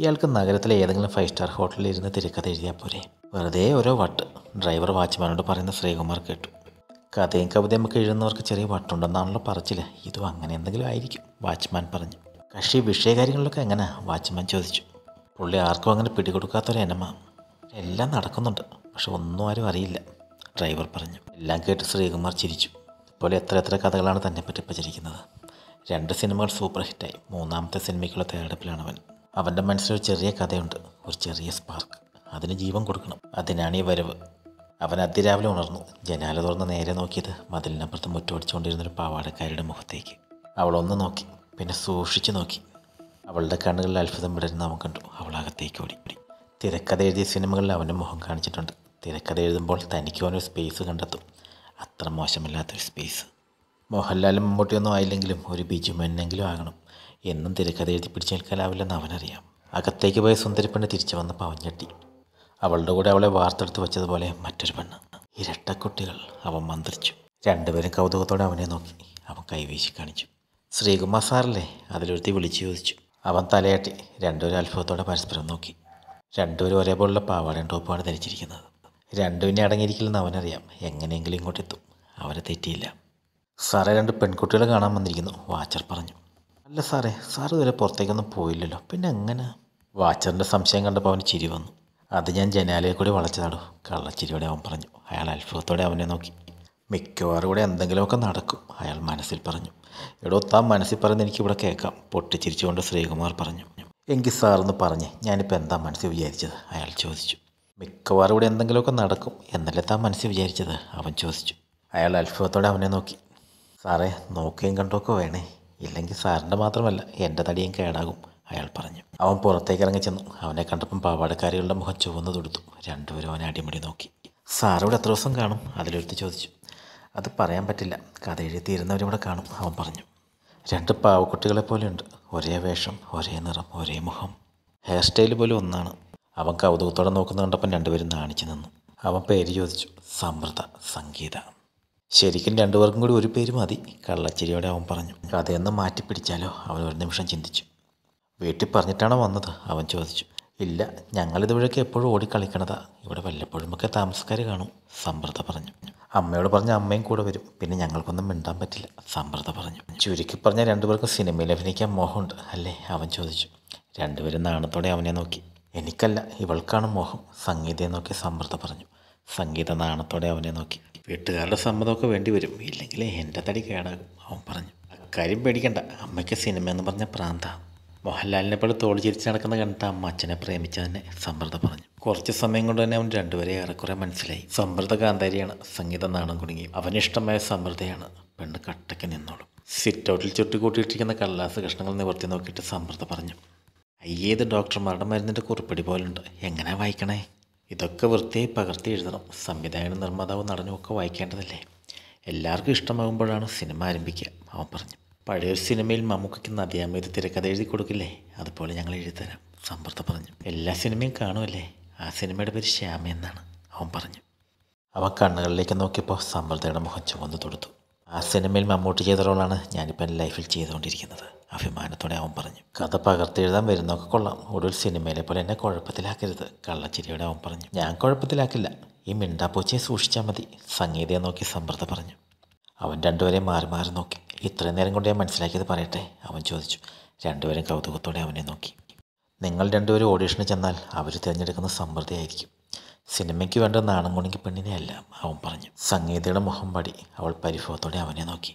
ഇയാൾക്ക് നഗരത്തിലെ ഏതെങ്കിലും ഫൈവ് സ്റ്റാർ ഹോട്ടലിൽ ഇരുന്ന് തിരക്കഥ എഴുതിയാൽ പോരെ വെറുതെ ഓരോ വട്ട് ഡ്രൈവർ വാച്ച്മാനോട് പറയുന്ന ശ്രീകുമാർ കേട്ടു കഥയും കവിതയും ഒക്കെ എഴുതുന്നവർക്ക് ചെറിയ വട്ടുണ്ടെന്നാണല്ലോ പറച്ചില്ല ഇതും അങ്ങനെ എന്തെങ്കിലും ആയിരിക്കും വാച്ച്മാൻ പറഞ്ഞു കക്ഷി വിഷയകാര്യങ്ങളിലൊക്കെ എങ്ങനെ വാച്ച്മാൻ ചോദിച്ചു പുള്ളി ആർക്കും അങ്ങനെ പിടികൊടുക്കാത്തൊരു എനമ എല്ലാം നടക്കുന്നുണ്ട് പക്ഷെ ഒന്നും ആരും അറിയില്ല ഡ്രൈവർ പറഞ്ഞു എല്ലാം കേട്ട് ശ്രീകുമാർ ചിരിച്ചു ഇപ്പോൾ എത്ര എത്ര കഥകളാണ് തന്നെ പറ്റി പ്രചരിക്കുന്നത് രണ്ട് സിനിമകൾ സൂപ്പർ ഹിറ്റായി മൂന്നാമത്തെ സിനിമയ്ക്കുള്ള തയ്യാറെടുപ്പിലാണ് അവൻ അവൻ്റെ മനസ്സിലൊരു ചെറിയ കഥയുണ്ട് ഒരു ചെറിയ സ്പാർക്ക് അതിന് ജീവൻ കൊടുക്കണം അതിനാണ് ഈ വരവ് അവൻ അതിരാവിലെ ഉണർന്നു ജനാല തുറന്ന് നേരെ നോക്കിയത് മതിലിനപ്പുറത്ത് ഒരു പാവാടക്കാരിയുടെ മുഖത്തേക്ക് അവളൊന്ന് നോക്കി പിന്നെ സൂക്ഷിച്ചു നോക്കി അവളുടെ കണ്ണുകളിൽ അത്ഭുതം വിടരുന്ന അവൻ കണ്ടു അവളകത്തേക്ക് ഓടിപ്പിടി തിരക്കഥ എഴുതിയ സിനിമകളിൽ അവൻ്റെ മുഖം കാണിച്ചിട്ടുണ്ട് തിരക്കഥ എഴുതുമ്പോൾ തനിക്ക് അവനൊരു സ്പേസ് കണ്ടെത്തും അത്ര മോശമില്ലാത്തൊരു സ്പേസ് മോഹൻലാലും മമ്മൂട്ടിയൊന്നും ആയില്ലെങ്കിലും ഒരു ബിജുമെന്നെങ്കിലും ആകണം എന്നും തിരക്കഥ എഴുതി പിടിച്ചു നിൽക്കാനാവില്ലെന്ന് അവനറിയാം അകത്തേക്ക് പോയ സുന്ദരി പെണ്ണ് തിരിച്ചു വന്ന പവഞ്ഞട്ടി അവളുടെ കൂടെ അവളെ വാർത്തെടുത്ത് വെച്ചതുപോലെ മറ്റൊരു പെണ്ണ് ഇരട്ടക്കുട്ടികൾ അവൻ മന്ത്രിച്ചു രണ്ടുപേരും കൗതുകത്തോടെ അവനെ നോക്കി അവൻ കൈവീശി കാണിച്ചു ശ്രീകുമാർ സാറല്ലേ അതിലൊരുത്തി വിളിച്ചു ചോദിച്ചു അവൻ തലയാട്ടി രണ്ടുപേരും അത്ഭുതത്തോടെ പരസ്പരം നോക്കി രണ്ടുപേരും ഒരേപോലുള്ള പാവാടയും ടോപ്പുമാണ് ധരിച്ചിരിക്കുന്നത് രണ്ടുവിനെ അടങ്ങിയിരിക്കില്ലെന്ന് അവനറിയാം എങ്ങനെയെങ്കിലും ഇങ്ങോട്ടെത്തും അവരെ തെറ്റിയില്ല സാറേ രണ്ട് പെൺകുട്ടികളെ കാണാൻ വന്നിരിക്കുന്നു വാച്ചർ പറഞ്ഞു അല്ല സാറേ സാർ ഇതുവരെ പുറത്തേക്കൊന്നും പോയില്ലല്ലോ പിന്നെ എങ്ങനെ വാച്ചറിൻ്റെ സംശയം കണ്ടപ്പോൾ അവന് ചിരി വന്നു അത് ഞാൻ ജനാലയിൽ കൂടി വളച്ചതാടു കള്ളച്ചിരിയോടെ അവൻ പറഞ്ഞു അയാൾ അത്ഭുതത്തോടെ അവനെ നോക്കി മിക്കവാറും കൂടെ എന്തെങ്കിലുമൊക്കെ നടക്കും അയാൾ മനസ്സിൽ പറഞ്ഞു എടോ താൻ മനസ്സിൽ പറയുന്ന ഇവിടെ കേൾക്കാം പൊട്ടിച്ചിരിച്ചുകൊണ്ട് ശ്രീകുമാർ പറഞ്ഞു എങ്കിൽ സാറെന്ന് പറഞ്ഞ് ഞാനിപ്പോൾ എന്താ മനസ്സിൽ വിചാരിച്ചത് അയാൾ ചോദിച്ചു മിക്കവാറും ഇവിടെ എന്തെങ്കിലുമൊക്കെ നടക്കും എന്നല്ലേ താൻ മനസ്സിൽ വിചാരിച്ചത് അവൻ ചോദിച്ചു അയാൾ അത്ഭുതത്തോടെ അവനെ നോക്കി സാറേ നോക്കുകയും കണ്ടൊക്കെ വേണേ ഇല്ലെങ്കിൽ സാറിൻ്റെ മാത്രമല്ല എൻ്റെ തടിയും കേടാകും അയാൾ പറഞ്ഞു അവൻ പുറത്തേക്ക് ഇറങ്ങി ചെന്നു അവനെ കണ്ടപ്പം പാവാടക്കാരികളുടെ മുഖം ചുവന്നു തൊടുത്തു രണ്ടുപേരും അവനെ അടിമുടി നോക്കി സാറിവിടെ എത്ര ദിവസം കാണും അതിലൊരുത്തി ചോദിച്ചു അത് പറയാൻ പറ്റില്ല കഥ എഴുതിയിരുന്നവരും കൂടെ കാണും അവൻ പറഞ്ഞു രണ്ട് പാവക്കുട്ടികളെ പോലെയുണ്ട് ഒരേ വേഷം ഒരേ നിറം ഒരേ മുഖം ഹെയർ സ്റ്റൈൽ പോലും ഒന്നാണ് അവൻ കൗതുകത്തോടെ നോക്കുന്ന കണ്ടപ്പം രണ്ടുപേരും നാണിച്ചു നിന്നു അവൻ പേര് ചോദിച്ചു സമൃദ്ധ സംഗീത ശരിക്കും രണ്ടുപേർക്കും കൂടി ഒരു പേര് മതി കള്ളച്ചിരിയോടെ അവൻ പറഞ്ഞു കഥയൊന്ന് മാറ്റിപ്പിടിച്ചാലോ അവൻ ഒരു നിമിഷം ചിന്തിച്ചു വീട്ടിൽ പറഞ്ഞിട്ടാണോ വന്നത് അവൻ ചോദിച്ചു ഇല്ല ഞങ്ങളിതുവഴൊക്കെ എപ്പോഴും ഓടിക്കളിക്കണതാ ഇവിടെ വല്ലപ്പോഴും ഒക്കെ താമസക്കാർ കാണും സമ്പ്രദ പറഞ്ഞു അമ്മയോട് പറഞ്ഞ അമ്മയും കൂടെ വരും പിന്നെ ഞങ്ങൾക്കൊന്നും മിണ്ടാൻ പറ്റില്ല സമ്പ്രദ പറഞ്ഞു ചുരുക്കി പറഞ്ഞ രണ്ടുപേർക്കും സിനിമയിൽ അഭിനയിക്കാൻ മോഹമുണ്ട് അല്ലേ അവൻ ചോദിച്ചു രണ്ടുപേരും നാണത്തോടെ അവനെ നോക്കി എനിക്കല്ല ഇവൾക്കാണ് മോഹം സംഗീതയെ നോക്കി സമ്പ്രദ പറഞ്ഞു സംഗീത നാണത്തോടെ അവനെ നോക്കി വീട്ടുകാരുടെ സമ്മതമൊക്കെ വേണ്ടി വരും ഇല്ലെങ്കിൽ എൻ്റെ തടി കേടാകും അവൻ പറഞ്ഞു അക്കാര്യം പേടിക്കണ്ട അമ്മയ്ക്ക് സിനിമ എന്ന് പറഞ്ഞ പ്രാന്ത മോഹൻലാലിനെ പോലെ തോളി ചിരിച്ച് നടക്കുന്ന കണ്ടിട്ട് അമ്മ അച്ഛനെ പ്രേമിച്ചതിനെ സമ്മർദ്ദം പറഞ്ഞു കുറച്ച് സമയം കൊണ്ട് തന്നെ അവൻ രണ്ടുപേരെ ഏറെക്കുറെ മനസ്സിലായി സമ്മർദ്ദ കാന്താരിയാണ് സംഗീത നാണം കുടുങ്ങി അവനിഷ്ടമായ സമ്മർദ്ദയാണ് പെണ്ണ് കട്ടയ്ക്ക് നിന്നോളും സിറ്റൗട്ടിൽ ചുട്ടുകൂട്ടിയിട്ടിരിക്കുന്ന കള്ളാസ് കഷ്ണങ്ങൾ നിവർത്തി നോക്കിയിട്ട് സമ്മർദ്ദം പറഞ്ഞു അയ്യേത് ഡോക്ടർമാരുടെ മരുന്നിൻ്റെ കുറിപ്പടി പോലുണ്ട് എങ്ങനെ വായിക്കണേ ഇതൊക്കെ വൃത്തിയായി പകർത്തി എഴുതണം സംവിധായകനും നിർമ്മാതാവും നടനുമൊക്കെ വായിക്കേണ്ടതല്ലേ എല്ലാവർക്കും ഇഷ്ടമാകുമ്പോഴാണ് സിനിമ ആരംഭിക്കുക അവൻ പറഞ്ഞു പഴയൊരു സിനിമയിൽ മമ്മൂക്കയ്ക്ക് നദിയാമേത് തിരക്കഥ എഴുതി കൊടുക്കില്ലേ അതുപോലെ ഞങ്ങൾ എഴുതിത്തരാം സമ്പർത്ത പറഞ്ഞു എല്ലാ സിനിമയും കാണുമല്ലേ ആ സിനിമയുടെ പേര് ശ്യാമ എന്നാണ് അവൻ പറഞ്ഞു അവൻ കണ്ണുകളിലേക്ക് നോക്കിയപ്പോൾ സമ്പർത്തയുടെ മുഖം ചുവന്നു തൊടുത്തു ആ സിനിമയിൽ മമ്മൂട്ടി ചെയ്ത റോളാണ് ഞാനിപ്പോൾ എൻ്റെ ലൈഫിൽ ചെയ്തുകൊണ്ടിരിക്കുന്നത് അഭിമാനത്തോടെ അവൻ പറഞ്ഞു കഥ പകർത്തെഴുതാൻ വരുന്നൊക്കെ കൊള്ളാം ഒടുവിൽ സിനിമയിലെ പോലെ എന്നെ കുഴപ്പത്തിലാക്കരുത് കള്ളച്ചിരിയുടെ അവൻ പറഞ്ഞു ഞാൻ കുഴപ്പത്തിലാക്കില്ല ഈ മിണ്ടാപ്പൂച്ചയെ സൂക്ഷിച്ചാൽ മതി സംഗീതയെ നോക്കി സമ്പ്രദ പറഞ്ഞു അവൻ രണ്ടുപേരെ മാറി മാറി നോക്കി ഇത്രയും നേരം കൊണ്ട് ഞാൻ മനസ്സിലാക്കിയത് പറയട്ടെ അവൻ ചോദിച്ചു രണ്ടുപേരും കൗതുകത്തോടെ അവനെ നോക്കി നിങ്ങൾ രണ്ടുപേരും ഓഡീഷന് ചെന്നാൽ അവർ തിരഞ്ഞെടുക്കുന്ന സമ്പ്രതയായിരിക്കും സിനിമയ്ക്ക് വേണ്ട നാണം കുണിക്ക് പെണ്ണിനെയല്ല അവൻ പറഞ്ഞു സംഗീതയുടെ മുഖം പടി അവൾ പരിഭവത്തോടെ അവനെ നോക്കി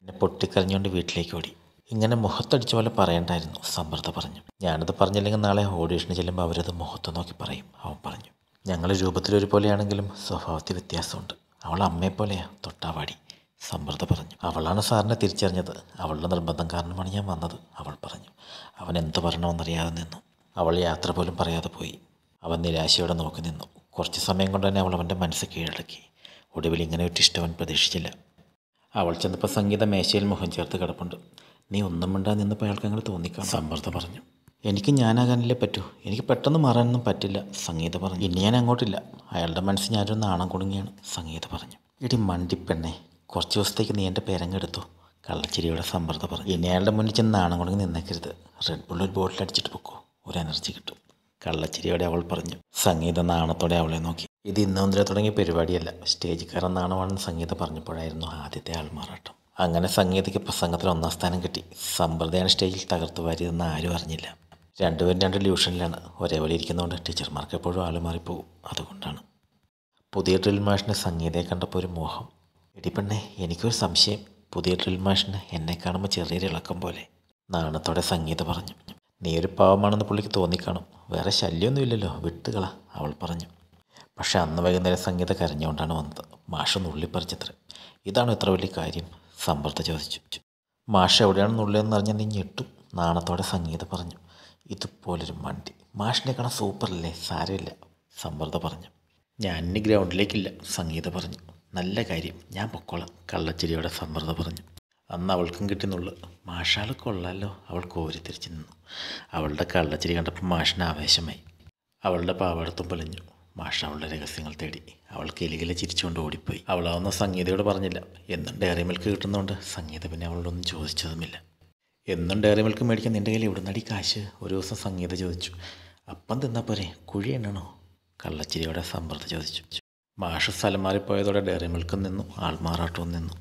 എന്നെ പൊട്ടിക്കരഞ്ഞുകൊണ്ട് വീട്ടിലേക്ക് ഓടി ഇങ്ങനെ മുഖത്തടിച്ച പോലെ പറയേണ്ടായിരുന്നു സമൃദ്ധ പറഞ്ഞു ഞാനത് പറഞ്ഞില്ലെങ്കിൽ നാളെ ഓഡീഷന് ചെല്ലുമ്പോൾ അവരത് മുഖത്ത് നോക്കി പറയും അവൻ പറഞ്ഞു ഞങ്ങൾ രൂപത്തിലൊരുപോലെയാണെങ്കിലും സ്വഭാവത്തിൽ വ്യത്യാസമുണ്ട് അവൾ അമ്മയെപ്പോലെയാ തൊട്ടാവാടി സമൃദ്ധ പറഞ്ഞു അവളാണ് സാറിനെ തിരിച്ചറിഞ്ഞത് അവളുടെ നിർബന്ധം കാരണമാണ് ഞാൻ വന്നത് അവൾ പറഞ്ഞു അവൻ എന്ത് പറയണമെന്നറിയാതെ നിന്നു അവൾ യാത്ര പോലും പറയാതെ പോയി അവൻ നിരാശയോടെ നോക്കി നിന്നു കുറച്ച് സമയം കൊണ്ട് തന്നെ അവൾ അവൻ്റെ മനസ്സ് കീഴടക്കി ഒടുവിൽ ഇങ്ങനെ ഒരു ഇഷ്ടം അവൻ പ്രതീക്ഷിച്ചില്ല അവൾ ചെന്നപ്പോൾ സംഗീത മേശയിൽ മുഖം ചേർത്ത് കിടപ്പുണ്ട് നീ ഒന്നും മിണ്ടാ നിന്നപ്പോൾ അയാൾക്ക് അങ്ങനെ തോന്നിക്കാം സമ്മർദ്ദം പറഞ്ഞു എനിക്ക് ഞാനാകാനല്ലേ പറ്റൂ എനിക്ക് പെട്ടെന്ന് മാറാനൊന്നും പറ്റില്ല സംഗീത പറഞ്ഞു ഇനി ഞാൻ അങ്ങോട്ടില്ല അയാളുടെ മനസ്സ് ഞാനൊരു നാണം കുടുങ്ങിയാണ് സംഗീത പറഞ്ഞു എടി മണ്ടിപ്പെണ്ണെ കുറച്ച് ദിവസത്തേക്ക് നീ എൻ്റെ പേരങ്ങെടുത്തു കള്ളച്ചിരിയുടെ സമ്മർദ്ദം പറഞ്ഞു ഇനി അയാളുടെ മുന്നിൽ ചെന്ന് നാണം കുടുങ്ങി നിന്നേക്കരുത് റെഡ് ബുൾ ഒരു ബോട്ടിൽ അടിച്ചിട്ട് പൊക്കോ ഒരു എനർജി കിട്ടും കള്ളച്ചിരിയോടെ അവൾ പറഞ്ഞു സംഗീത നാണത്തോടെ അവളെ നോക്കി ഇത് ഇന്നു മുതലേ തുടങ്ങിയ പരിപാടിയല്ല സ്റ്റേജ് കയറാൻ നാണമാണെന്ന് സംഗീത പറഞ്ഞപ്പോഴായിരുന്നു ആദ്യത്തെ മാറാട്ടം അങ്ങനെ സംഗീതയ്ക്ക് പ്രസംഗത്തിൽ ഒന്നാം സ്ഥാനം കിട്ടി സമ്പ്രദായ സ്റ്റേജിൽ തകർത്ത് വാരിയതെന്ന് ആരും അറിഞ്ഞില്ല രണ്ടുപേരും രണ്ട് ട്യൂഷനിലാണ് ഒരേപോലെ ഇരിക്കുന്നതുകൊണ്ട് ടീച്ചർമാർക്ക് എപ്പോഴും ആൾ മാറിപ്പോകും അതുകൊണ്ടാണ് പുതിയ ഡ്രിൽ മാഷിന് സംഗീതയെ കണ്ടപ്പോൾ ഒരു മോഹം ഇടിപ്പെണ്ണേ എനിക്കൊരു സംശയം പുതിയ ഡ്രിൽ മാഷിന് എന്നെ കാണുമ്പോൾ ചെറിയൊരു ഇളക്കം പോലെ നാണത്തോടെ സംഗീത പറഞ്ഞു നീ ഒരു പാവമാണെന്ന് പുള്ളിക്ക് തോന്നിക്കാണും വേറെ ശല്യമൊന്നുമില്ലല്ലോ വിട്ടുകള അവൾ പറഞ്ഞു പക്ഷേ അന്ന് വൈകുന്നേരം സംഗീത കരഞ്ഞുകൊണ്ടാണ് വന്നത് മാഷ് നുള്ളിപ്പറിച്ചത്ര ഇതാണ് ഇത്ര വലിയ കാര്യം സമ്പർത്ത ചോദിച്ചു മാഷ് എവിടെയാണെന്നുള്ളതെന്ന് അറിഞ്ഞാൽ നീ ഞെട്ടും നാണത്തോടെ സംഗീത പറഞ്ഞു ഇതുപോലൊരു മണ്ടി മാഷിനെ കാണാൻ സൂപ്പറല്ലേ സാരമില്ല സമ്പർത്ത പറഞ്ഞു ഞാൻ ഇനി ഗ്രൗണ്ടിലേക്കില്ല സംഗീത പറഞ്ഞു നല്ല കാര്യം ഞാൻ പൊക്കോളാം കള്ളച്ചിരിയോടെ സമ്മർദ്ദ പറഞ്ഞു അന്ന് അവൾക്കും കിട്ടുന്നുള്ളു മാഷാൾ കൊള്ളാലോ അവൾ കോരി തിരിച്ചു നിന്നു അവളുടെ കള്ളച്ചിരി കണ്ടപ്പോൾ മാഷിന് ആവേശമായി അവളുടെ പാവാടത്തും പൊലിഞ്ഞു മാഷ അവളുടെ രഹസ്യങ്ങൾ തേടി അവൾ കിലികിലെ ചിരിച്ചുകൊണ്ട് ഓടിപ്പോയി അവളാവുന്ന സംഗീതയോട് പറഞ്ഞില്ല എന്നും ഡയറി മിൽക്ക് കിട്ടുന്നതുകൊണ്ട് സംഗീത പിന്നെ അവളോടൊന്നും ചോദിച്ചതുമില്ല എന്നും ഡയറി മിൽക്ക് മേടിക്കാൻ നിൻ്റെ കയ്യിൽ ഇവിടുന്നടി കാശ് ഒരു ദിവസം സംഗീത ചോദിച്ചു അപ്പം തിന്നാ പോരെ കുഴി എണ്ണണോ കള്ളച്ചിരിയോടെ സമ്പ്രത ചോദിച്ചു മാഷ് സ്ഥലം മാറിപ്പോയതോടെ ഡയറി മിൽക്കും നിന്നു ആൾമാറാട്ടവും നിന്നു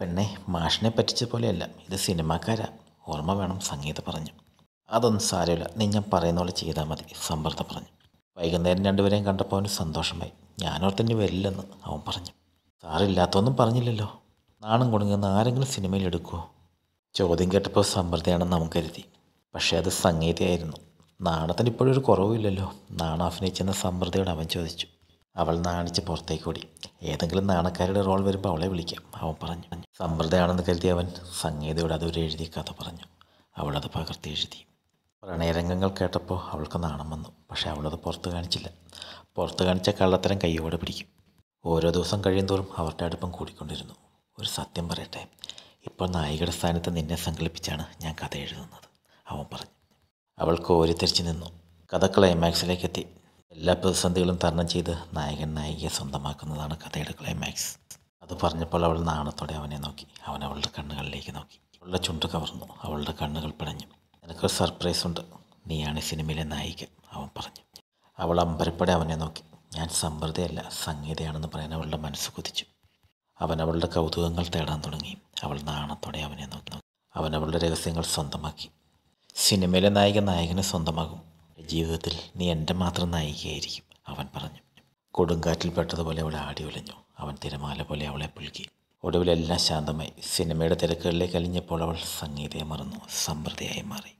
പെണ്ണെ മാഷിനെ പറ്റിച്ച പോലെയല്ല ഇത് സിനിമാക്കാരാ ഓർമ്മ വേണം സംഗീത പറഞ്ഞു അതൊന്നും സാരമില്ല നീ ഞാൻ പറയുന്ന പോലെ ചെയ്താൽ മതി സമ്പ്രത പറഞ്ഞു വൈകുന്നേരം രണ്ടുപേരെയും കണ്ടപ്പോൾ അവന് സന്തോഷമായി തന്നെ വരില്ലെന്ന് അവൻ പറഞ്ഞു സാറില്ലാത്തൊന്നും പറഞ്ഞില്ലല്ലോ നാണം കൊടുങ്ങുന്ന ആരെങ്കിലും സിനിമയിൽ എടുക്കുമോ ചോദ്യം കേട്ടപ്പോൾ സമൃദ്ധിയാണെന്ന് നമുക്ക് കരുതി പക്ഷേ അത് സംഗീതയായിരുന്നു നാണത്തിന് ഇപ്പോഴൊരു കുറവുമില്ലല്ലോ നാണം അഭിനയിച്ചെന്ന സമൃദ്ധിയോട് അവൻ ചോദിച്ചു അവൾ നാണിച്ച് പുറത്തേക്ക് ഓടി ഏതെങ്കിലും നാണക്കാരുടെ റോൾ വരുമ്പോൾ അവളെ വിളിക്കാം അവൻ പറഞ്ഞു സമൃദ്ധയാണെന്ന് കരുതി അവൻ സംഗീതയോട് അതൊരു എഴുതിയ കഥ പറഞ്ഞു അവളത് പകർത്തി എഴുതി പ്രണയരംഗങ്ങൾ കേട്ടപ്പോൾ അവൾക്ക് നാണം വന്നു പക്ഷേ അവളത് പുറത്ത് കാണിച്ചില്ല പുറത്ത് കാണിച്ച കള്ളത്തരം കയ്യോടെ പിടിക്കും ഓരോ ദിവസം കഴിയുന്തോറും അവരുടെ അടുപ്പം കൂടിക്കൊണ്ടിരുന്നു ഒരു സത്യം പറയട്ടെ ഇപ്പോൾ നായികയുടെ സ്ഥാനത്ത് നിന്നെ സങ്കല്പിച്ചാണ് ഞാൻ കഥ എഴുതുന്നത് അവൻ പറഞ്ഞു അവൾ കോരിത്തിരിച്ചു നിന്നു കഥ ക്ലൈമാക്സിലേക്ക് എത്തി എല്ലാ പ്രതിസന്ധികളും തരണം ചെയ്ത് നായകൻ നായികയെ സ്വന്തമാക്കുന്നതാണ് കഥയുടെ ക്ലൈമാക്സ് അത് പറഞ്ഞപ്പോൾ അവൾ നാണത്തോടെ അവനെ നോക്കി അവൻ അവളുടെ കണ്ണുകളിലേക്ക് നോക്കി അവളുടെ ചുണ്ട് കവർന്നു അവളുടെ കണ്ണുകൾ പിടഞ്ഞു എനിക്കൊരു സർപ്രൈസ് ഉണ്ട് നീയാണ് സിനിമയിലെ നായിക അവൻ പറഞ്ഞു അവൾ അമ്പരപ്പടെ അവനെ നോക്കി ഞാൻ സമൃദ്ധയല്ല സംഗീതയാണെന്ന് പറയാൻ അവളുടെ മനസ്സ് കുതിച്ചു അവൻ അവളുടെ കൗതുകങ്ങൾ തേടാൻ തുടങ്ങി അവൾ നാണത്തോടെ അവനെ നോക്കി അവൻ അവളുടെ രഹസ്യങ്ങൾ സ്വന്തമാക്കി സിനിമയിലെ നായിക നായകന് സ്വന്തമാകും ജീവിതത്തിൽ നീ എൻ്റെ മാത്രം നായികയായിരിക്കും അവൻ പറഞ്ഞു കൊടുങ്കാറ്റിൽ പെട്ടതുപോലെ അവൾ ആടി ഒലിഞ്ഞു അവൻ തിരമാല പോലെ അവളെ പുൽകി ഒടുവിലെല്ലാം ശാന്തമായി സിനിമയുടെ തിരക്കുകളിലേക്ക് അലിഞ്ഞപ്പോൾ അവൾ സംഗീതയെ മറന്നു സമൃദ്ധിയായി മാറി